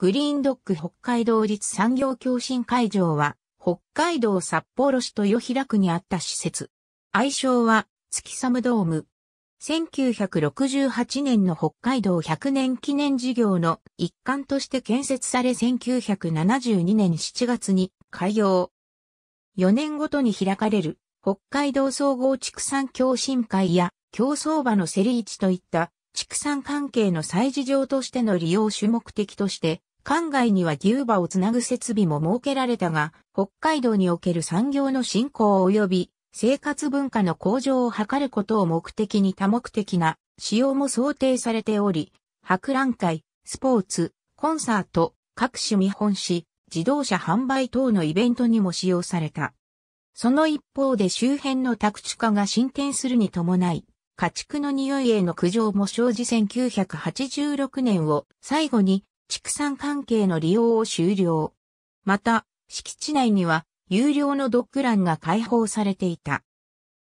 グリーンドッグ北海道立産業共振会場は、北海道札幌市豊平区にあった施設。愛称は、月サムドーム。1968年の北海道100年記念事業の一環として建設され1972年7月に開業。4年ごとに開かれる北海道総合畜産共振会や競争場の競り市といった畜産関係の祭事場としての利用主目的として館外には牛馬をつなぐ設備も設けられたが、北海道における産業の振興及び生活文化の向上を図ることを目的に多目的な使用も想定されており、博覧会、スポーツ、コンサート、各種見本誌、自動車販売等のイベントにも使用された。その一方で周辺の宅地化が進展するに伴い、家畜の匂いへの苦情も生じ1986年を最後に畜産関係の利用を終了。また、敷地内には有料のドッグランが開放されていた。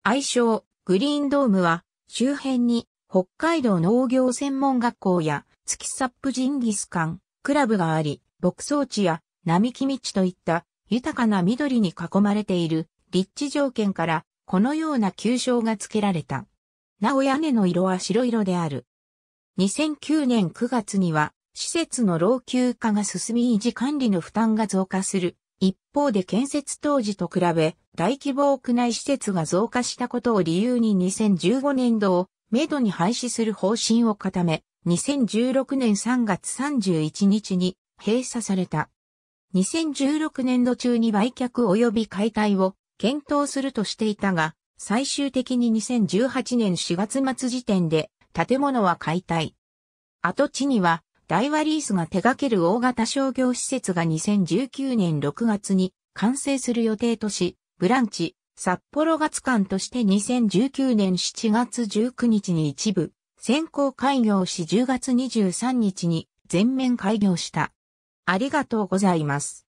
愛称、グリーンドームは、周辺に北海道農業専門学校や月サップジンギスカン、クラブがあり、牧草地や並木道といった豊かな緑に囲まれている立地条件からこのような旧称が付けられた。なお屋根の色は白色である。2009年9月には施設の老朽化が進み維持管理の負担が増加する。一方で建設当時と比べ大規模屋内施設が増加したことを理由に2015年度をめどに廃止する方針を固め、2016年3月31日に閉鎖された。2016年度中に売却及び解体を検討するとしていたが、最終的に2018年4月末時点で建物は解体。跡地にはダイワリースが手掛ける大型商業施設が2019年6月に完成する予定とし、ブランチ、札幌月間として2019年7月19日に一部、先行開業し10月23日に全面開業した。ありがとうございます。